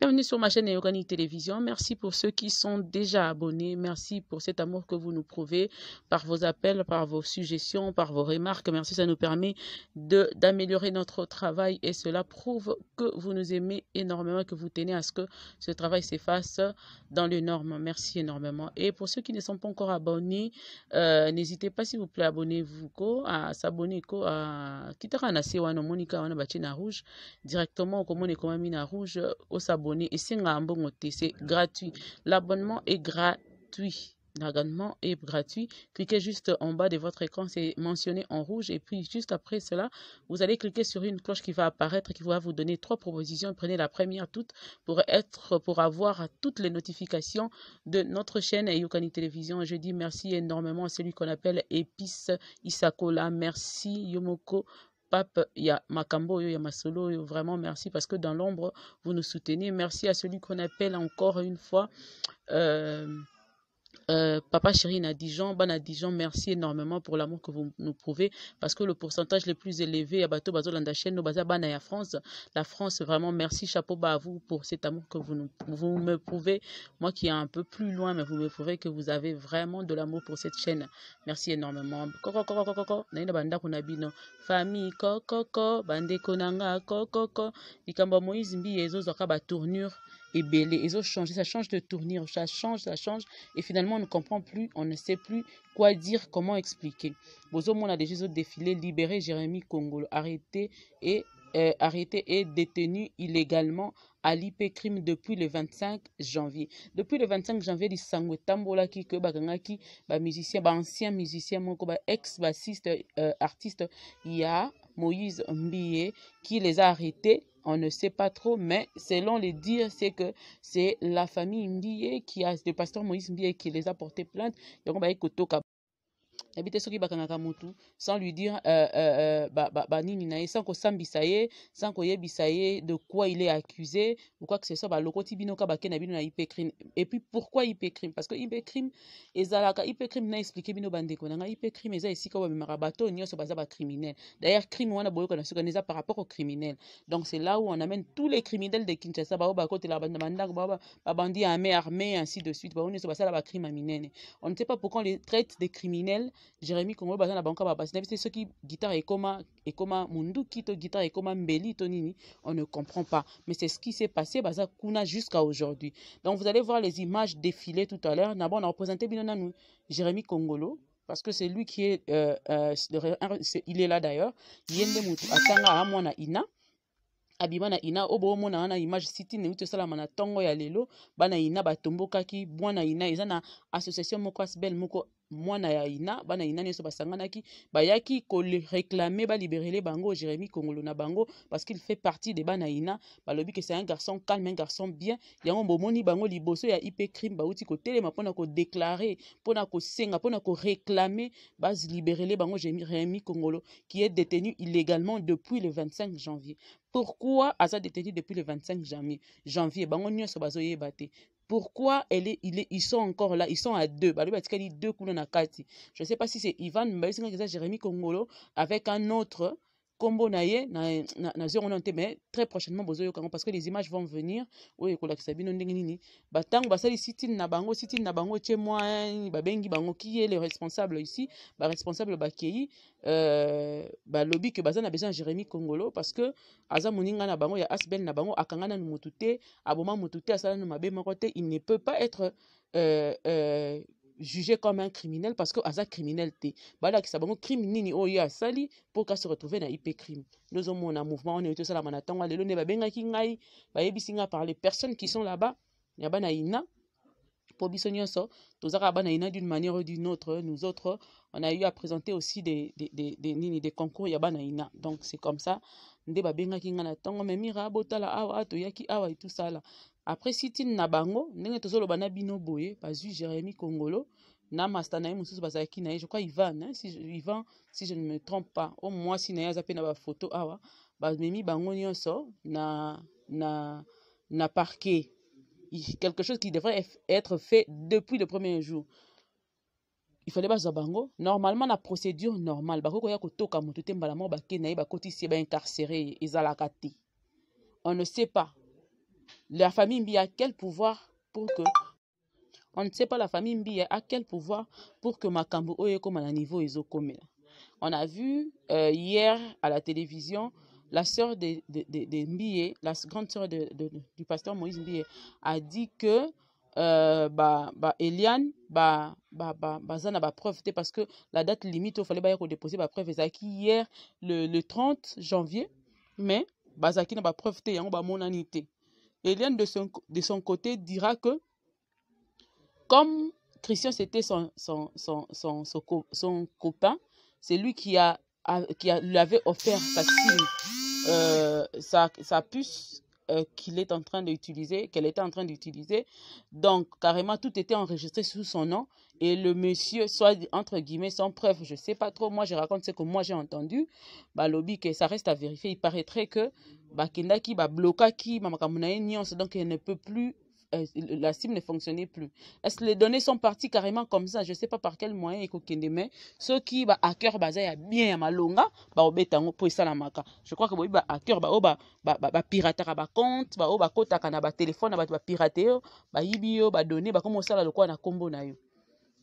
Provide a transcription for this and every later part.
Bienvenue sur ma chaîne organique Télévision. Merci pour ceux qui sont déjà abonnés. Merci pour cet amour que vous nous prouvez par vos appels, par vos suggestions, par vos remarques. Merci, ça nous permet d'améliorer notre travail et cela prouve que vous nous aimez énormément que vous tenez à ce que ce travail s'efface dans les normes. Merci énormément. Et pour ceux qui ne sont pas encore abonnés, euh, n'hésitez pas s'il vous plaît abonnez-vous à s'abonner à Kitara Monica Rouge directement au Komone à Rouge au s'abonner et c'est un gratuit. L'abonnement est gratuit. L'abonnement est gratuit. Cliquez juste en bas de votre écran, c'est mentionné en rouge. Et puis juste après cela, vous allez cliquer sur une cloche qui va apparaître, qui va vous donner trois propositions. Prenez la première toute pour être, pour avoir toutes les notifications de notre chaîne Yukani Télévision. Je dis merci énormément à celui qu'on appelle Épice Isakola. Merci Yomoko pape, il y a Makambo, il y a Masolo. Vraiment, merci parce que dans l'ombre, vous nous soutenez. Merci à celui qu'on appelle encore une fois. Euh, euh, papa Chéri Nadijon, Bana Dijon, merci énormément pour l'amour que vous nous prouvez parce que le pourcentage le plus élevé à Bateau à France. La France, vraiment, merci, chapeau bas à vous pour cet amour que vous, nous, vous me prouvez. Moi qui est un peu plus loin, mais vous me prouvez que vous avez vraiment de l'amour pour cette chaîne. Merci énormément. Et Ils ont changé, ça change de tournure, ça change, ça change. Et finalement, on ne comprend plus, on ne sait plus quoi dire, comment expliquer. Bozomo, on a déjà défilé, libéré Jérémy Kongolo, arrêté et, euh, arrêté et détenu illégalement à l'IP-Crime depuis le 25 janvier. Depuis le 25 janvier, Sango Tambola qui que bah, musicien, bah, ancien musicien un bah, ex bassiste euh, artiste il y a Moïse Mbiye qui les a arrêtés on ne sait pas trop, mais selon les dires, c'est que c'est la famille Mbillé qui a, le pasteur Moïse Mbillé qui les a portés plainte nabite soki bakangaka mutu sans lui dire euh, euh, banini euh, ba, ba, na ye sans kosambisa ye sans koyebisa ye de quoi il est accusé ou quoi que ce soit balokoti bino ka bake na bino na ip et puis pourquoi ip parce que ip ezalaka ip na expliqué bino bandeko na nga ip crime eza esika oyo bamemaka bato nyonso baza bacriminel d'ailleurs crime wana boyokana soki eza par rapport au criminel donc c'est là où on amène tous les criminels de kinshasa bao bakotela bato na bandako baba babandi armé armé ainsi de suite bao nyonso basala bacrime ya minene on ne sait pas pourquoi on les traite des criminels jérémy kongo baza na bango kaka bapasi na biso te soki guitare ekoma ekoma monduki to guitare ekoma mbeli to nini on ne comprend pas mais c'est ce qui s'est passé baza kuna jusqu'à aujourd'hui donc vous allez voir les images défiler tout à l'heure d'abord on a représenté bino nanu jérémy kongolo parce que c'est lui qui est, euh, euh, est, il est là d'ailleurs ye nde motu atanga aa mwana ina abima na ina oyo na wana image siti ndenge tosalama na tongo ya lelo bana ina batombokaki bwana ina eza na association moko asbel moko mwana ya ina bana ina nyonso basanganaki bayaki koréclame le bango jérémi kongolo na bango parce qu'il fait partie de bana ina balobi que c'est un garçon calme un garçon bien yango bomoni bango liboso ya ip crime bauti kotelema mpona kodeklare mpona kosenga mpona koréclame le bango Jérémy kongolo qui est détenu illégalement depuis le 25 janvier pourquoi aza détenu depuis le 25 janvier janvier bango so bazoyé batté pourquoi elle est, ils sont encore là, ils sont à deux. Je ne sais pas si c'est Ivan mais c'est Jérémy Kongolo, avec un autre combo na ye na zéro nano te mais très prochainement bozoyoka yango parce que les images vont venir oui kola bino ndenge nini batang basali sitin na bango nabango na bango tie moi. Hein, babengi bango qui est le responsable ici ba qui? euh, lobby ke que bazana besoin Jérémy kongolo parce que aza moninga na bango ya asbel na bango akangana mutute aboma mutute te asala nanu il ne peut pas être euh, euh, jugé comme un criminel parce que asa criminel te balakisa bango crime nini oyo oh, sali pour kasi se na dans mpe crime a mouvement on oyo tosalama na ntango ne lelo nde qui ngai bayebisi bisinga par les personnes qui sont là-bas ya bana ina mpo biso nyonso toza kaka bana ina d'une manière ou d'une autre nous autres on a eu à présenter aussi des, des, des, des nini des concours ya bana ina donc c'est comme ça nde babengaki ngai na ntango me mira botala awa ki awa là si tu na bango ndenge tu bino boye Jérémy kongolo na masta na je crois ivan hein, si, ivan si je ne me trompe pas au moins na bafoto awa bamemi bango so, na, na, na parquet quelque chose qui devrait être fait depuis le premier jour il fallait pas bango normalement la procédure normale on ne sait pas la famille Mbia a quel pouvoir pour que on ne sait pas la famille Mbia a quel pouvoir pour que Makambo Oyeko comme à niveau On a vu euh, hier à la télévision la sœur de, de, de, la grande sœur du pasteur Moïse Mbia a dit que euh, bah, bah, Eliane, bah, bah, bah, bah n'a pas preuve, parce que la date limite, il fallait déposer la preuve, c'est hier, le, 30 janvier, mais, bah, n'a pas preuve, il y a mon Eliane, de son, de son côté, dira que comme Christian, c'était son, son, copain, c'est lui qui, a, qui lui avait offert sa, euh, sa puce euh, qu'il est en train d'utiliser, qu'elle était en train d'utiliser. Donc, carrément, tout était enregistré sous son nom. Et le monsieur, soit entre guillemets, sans preuve, je ne sais pas trop, moi je raconte ce que moi j'ai entendu. Bah, que ça reste à vérifier. Il paraîtrait que bah, Kendaki, bah, bloqué, qui, donc elle ne peut plus eh, la SIM ne fonctionnait plus. Eh, Est-ce que les données sont parties carrément comme ça Je ne sais pas par quel moyen et qu'aucun mais Ceux qui bah, hacker baza ya bien malonga ils ont pour ça la maka. Je crois que ba bah hacker bah, oh, bah bah, bah, bah oh, ba compte ba oba kota kana téléphone bah bah pirater oh, ba yibio ba données ba comment ça là le na combo na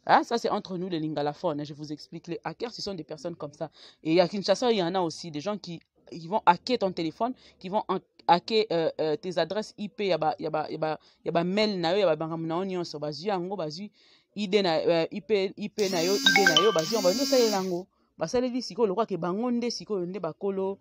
Ah, ça, c'est entre nous, les lingalaphones. Hein, je vous explique. Les hackers, ce sont des personnes comme ça. Et à Kinshasa, il y en a aussi des gens qui ils vont hacker ton téléphone, qui vont ake euh, euh, tes adresses ip ya bamail ba, ya ba, ya ba mail na yo ya babangambo na yo nyonso bazwi yango bazwi id na uh, ip, IP na yo id na yo bazwi yango bazwi osalela yango basaleli sikoyo lokwaka bango nde sikoyo nde bakolo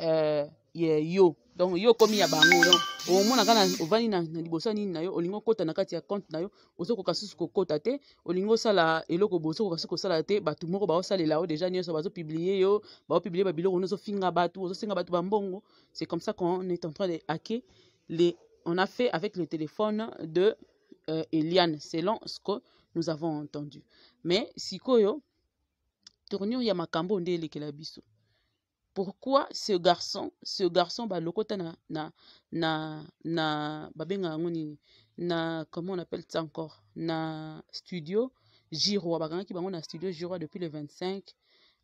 uh, yo donc yo okomi ya bango donc omona kaka ovandi na liboso ya nini na yo olingi kota na kati ya compte na yo ozokoka susu kota te olingi sala eloko boso ozokoka susu sala te so moko publier yo déjà nyonso publié yo baopiblie babiloko ni ozofinga bato ozosenga ba mbongo c'est comme ça qu'on est en train de hacker les on a fait avec le téléphone de euh, Eliane selon ce que nous avons entendu mais sikoyo tournure ya makambo nde elekela biso pourquoi ce garçon ce garçon balokota na na na na babengaka yango nini na comment on appelle ça encore na studio giroa bakangaki bango na studio giroa depuis le 25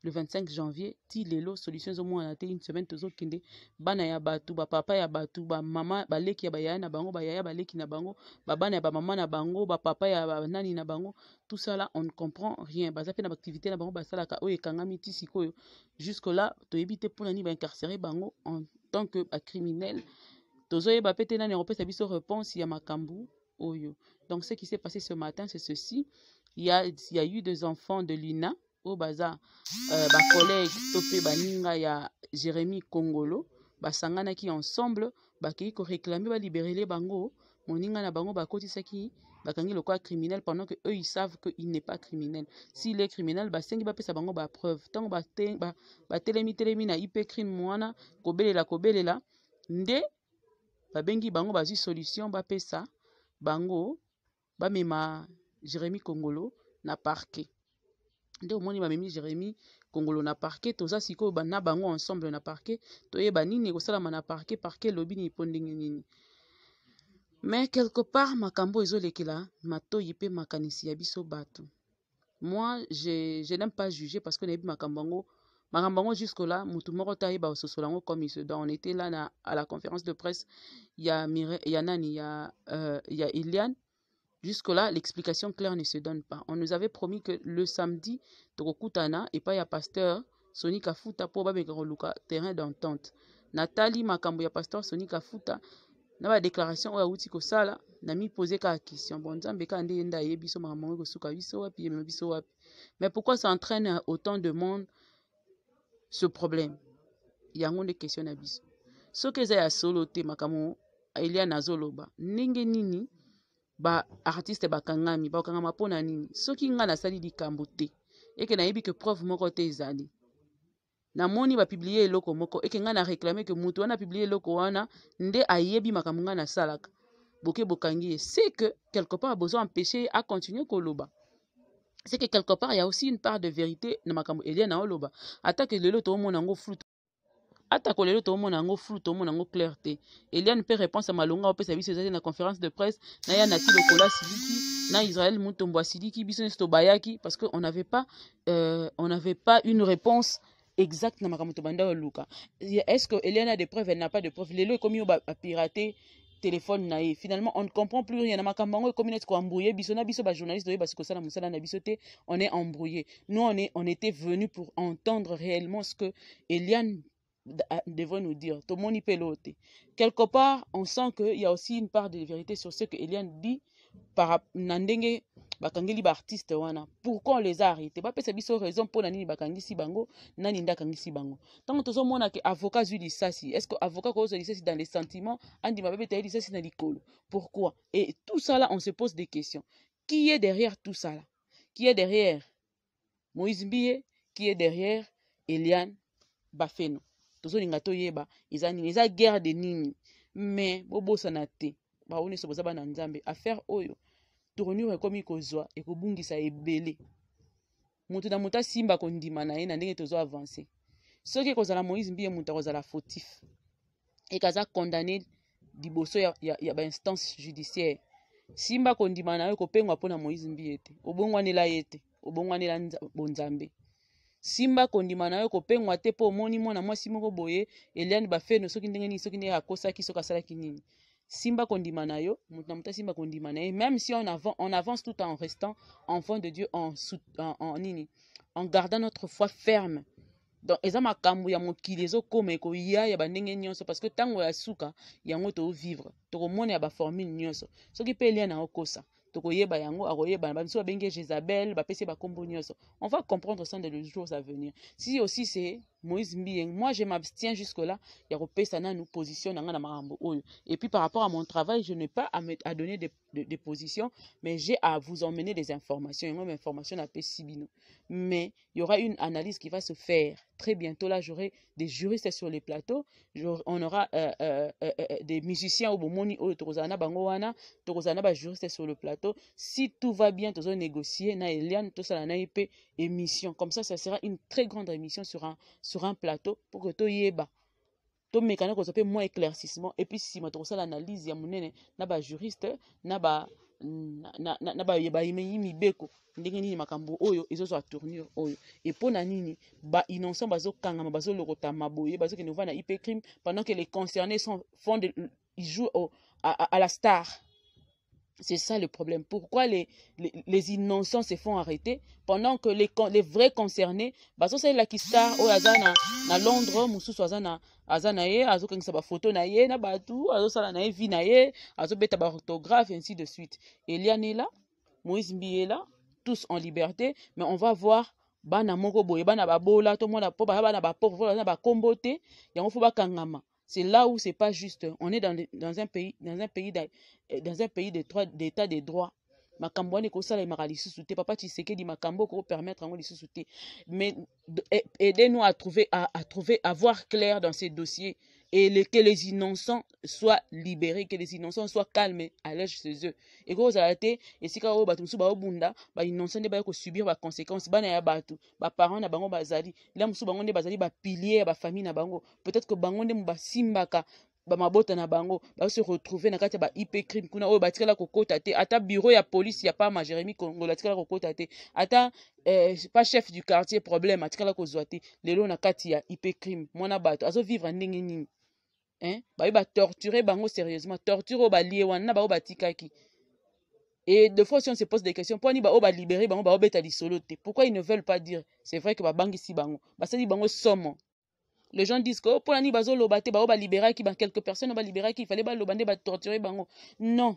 le 25 janvier ti lelo solution ezomona te une semaine tozokende bana ya ba papa ya bato bamama baleki ya bayaya na bango bayaya baleki na bango babana ya mama na bango papa ya nani na bango tout cela on ne comprend rien baza mpe na activité, na bango basalaka oyo ekangami ti sikoyo jusque là toyebi pour nani nini incarcérer bango en tant que criminel, Tozo tozoyeba mpe te nani akopesa biso réponse ya makambu oyo donc ce qui s'est passé ce matin c'est ceci il y a, il y a eu des enfants de lina. oyo baza euh, bacollege to pe baninga ya jérémi kongolo basanganaki ensemble bakei koréclame balibérele bango moninga na bango bakotisaki bakangi lokola criminel pendant que eux ils savent que il n'est pas criminel s'il est criminel basengi bapesa bango bapreuve ntango batelemitelemi na ye mpe crime wana kobelela kobelela nde babengi bango bazwi solution bapesa bango bamema jérémi kongolo na parke nde omoni bamemi jérémi kongolo na parke toza sikoyo na bango ensemble na parke toyeba nini ekosalama na parke parke elobi nini mpo ndenge nini me quelque part makambo ezolekela y mpe ma ya biso bato moi je, je n'aime pas juger parce que nayebi makambo yango makambo yango jusque là motu moko te ayeba comme il se doit on était là na, à la conférence de presse ya, Mire, ya nani ya, euh, ya iliane Jusque-là, l'explication claire ne se donne pas. On nous avait promis que le samedi, Tokokutana et pas ya pasteur Soni Kafuta pour Babekoluka, terrain d'entente. Nathalie Makambo ya pasteur Soni Kafuta, na ba déclaration oya uti kosala, na mi poser ka question. Bon nzambe ka ndé nda yebiso makambo ko suka biso wapi yeme biso wapi. Mais pourquoi ça entraîne autant de monde ce problème? Yango nde question na biso. Soki eza ya solo te makambo Elia nazoloba. Ndenge nini? baartiste bakangami bakangama mpona nini soki ngai nasali likambo te eke nayebi ke preuve moko te ezali namoni bapiblie eloko moko eke ngai na réclame ke motu wana apiblie eloko wana nde ayebi makambo ngai nasalaka boke bokangi ye se que quelque part abozwa empêche ye acontinue koloba se que quelque part ya aussi une part de vérité na makambo elie na oloba atake lelo toomona yango flou atako lelo tomona yango flou tomona yango clair te eliane mpe réponse ya malongo apesa biso ezali na conférence de presse na ya nati lokola siliki na israël mutombo asiliki biso nyonso tobayaki parce que on n'avait pas, euh, on n'avait pas une réponse exacte na makambo tobanda luka. est-ce que eliane a des preuves elle n'a pas de preuves lelo ekomi oyo bapirate téléphone na ye finalement on ne comprend plus rien na makambo yango ekomi neti koambrouye biso na biso bajournaliste oyo basi kosala mosala na biso te on est embrouillé nous on, est, on était venu pour entendre réellement ce que eliane ah, devrait nous dire. Tomoni pelote. Quelque part, on sent qu'il y a aussi une part de vérité sur ce que Eliane dit par nandenge bakangeli ba artiste wana pourquoi on les a arrêtés bapesa biso raison pour Nani bakangisi bango nani nde akangisi bango ntango tozomona ke avocat ça si est ce que dit ça ça dans les sentiments andima dit ça si na l'école pourquoi et tout ça là on se pose des questions qui est derrière tout ça là qui est derrière moïse mbie qui est derrière eliane bafeno tozolinga toyeba eza nini eza guerre de nini me bobosana te bango nyonso boza bana nzambe affaire oyo tournure ekomi kozwa ekobungisa ebele moto na moto asimba kondima na ye na ndenge tozo avance soki ekozala moïse mbi ye moto akozala fautif ekaza condamné liboso ya, ya, ya bainstance judiciaire simba kondima na yo ekopengwa mpona moïse mbi ye te obongwanela ye te obongwanela bonzambe simba kondima na yo kopengwa te mpo omoni mwana mwasi moko boye eliani bafeno soki ndenge nini soki ndenge akosaki soki asalaki nini simba kondima na yo moto na moto simba kondima na même si on, avance, on avance tout en restant enfant de dieu en, en, en, nini en gardant notre foi ferme donc eza makambo ya mokili ezokoma ekoya ya bandenge nyonso parce que ntango ya suka yango tovivre tokomona ya baformule nyonso soki mpe elia na tokoyeba yango akoyebana bamisu babenge jezabel bapesi bakombo nyonso on va comprendre ça dans les jours à venir si aussi c'est Moïse hein. moi je m'abstiens jusque-là, ça nous positionne dans Marambo Et puis par rapport à mon travail, je n'ai pas à, donner des, positions, mais j'ai à vous emmener des informations. Et moi, mes informations Mais il y aura une analyse qui va se faire très bientôt. Là, j'aurai des juristes sur les plateaux, on aura euh euh, euh, euh, euh, des musiciens au Bomoni au Torozana Torozana ba sur le plateau. Si tout va bien, ça négocier, na Eliane, tout ça, émission. Comme ça, ça sera une très grande émission sur un sur un plateau pour que ton tomekana kozwa mpe moins éclaircissement et puis si nsima y a ya monene na juriste na ba na bayebaimeyi beko ndenge nini makambo oyo ezozwa tournure oyo e mpo na nini bainnocent bazokangama bazolokotama boye bazokende kovanda na ip crime pendant que les concernés sont fond de, ils jouent au, à, à, à la star c'est ça le problème. Pourquoi les, les, les, innocents se font arrêter pendant que les, les vrais concernés, baso c'est la kista au azana na Londres, mususu azana azana ye, azo kangisa ba photo na ye na batu, azo sala na ye vie na ye, azo beta ba orthographe ainsi de suite. Eliane est là, Moïse Mbi est là, tous en liberté, mais on va voir na moko boye ba babola, tout le monde a po bana ba pauvre, na ba kombote, yango fo ba kangama. C'est là où c'est pas juste. On est dans, dans un pays dans un pays euh, dans un pays d'état de des droits. makambo wana ekosala emaka Maralisu te papa tisekedi makambo okopermettre yango de te mais aidez nous à trouver à, à trouver à voir clair dans ces dossiers et que les innocents soient libérés, que les innocents soient calmés, allège chez eux. Et quand vous arrêtez, et si quand vous un vous bunda, bah innocents ne peuvent subir les conséquences. Bah n'ayez battu, parents na bango bazali, là musu bango ne bazali, ba pilier, ba famille na bango. Peut-être que bango ne bah simbaka, bamabota na bango bah, se retrouve na kati ba-ip crime kuna oyo batikala kokota te ata bureau ya police ya ma pama kongo, la atikala kokota te ata eh, pas chef du quartier problème la kozwa te lelo na kati ya ip crime mwana bato vivre ndenge nini hein baye batorturer bango sérieusement torture oyo balie wana bao batikaki et de fois si on se pose des questions pourquoi ni au bao libérer bango au lisolo te pourquoi ils ne veulent pas dire c'est vrai que ici bango basali bango somo les gens disent que oh, mponani bazoloba libérer qui bah quelques personnes oyo libérer qui fallait baloba bah torturer bango non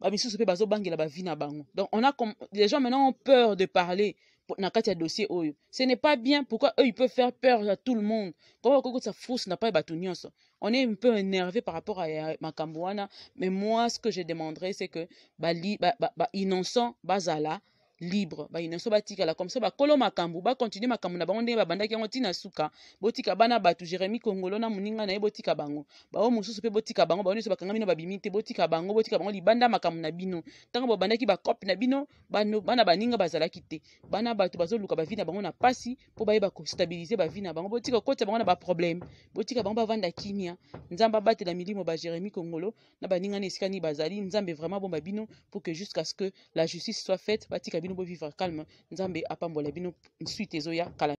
bamisusu mpe bazobangela vie na bango donc on a comme les gens maintenant ont peur de parler na dossier ce n'est pas bien pourquoi eux ils peuvent faire peur à tout le monde na on est un peu énervé par rapport à makambuana mais moi ce que je demanderais c'est que Bali ba, ba innocent bazala libre bayina so la comme so bakolo makambo bakontinue makambo na bango ndenge babandaki yango ntina suka botika bana bato jérémi kongolo na moninga na ye botika bango bao mosusu mpe botika bango bao nyonso bakanga bino babimi te botika bango botika bango libanda makambo na bino ntango babandaki bacope na bino bana baninga bazalaki te bana bato bazoluka bavi na bango na po mpo bayeba kostabilize bavi na bango botika kokotisa bango na baproblème botika bango bavanda kimia nzambe abatela milimo bajérémi kongolo na baninga na esika nini bazali nzambe vraiment bomba bino pour que jusqu'à ce que la justice soit faite batika bino bino bovivre calme nzambe apambola bino suite ezoya kala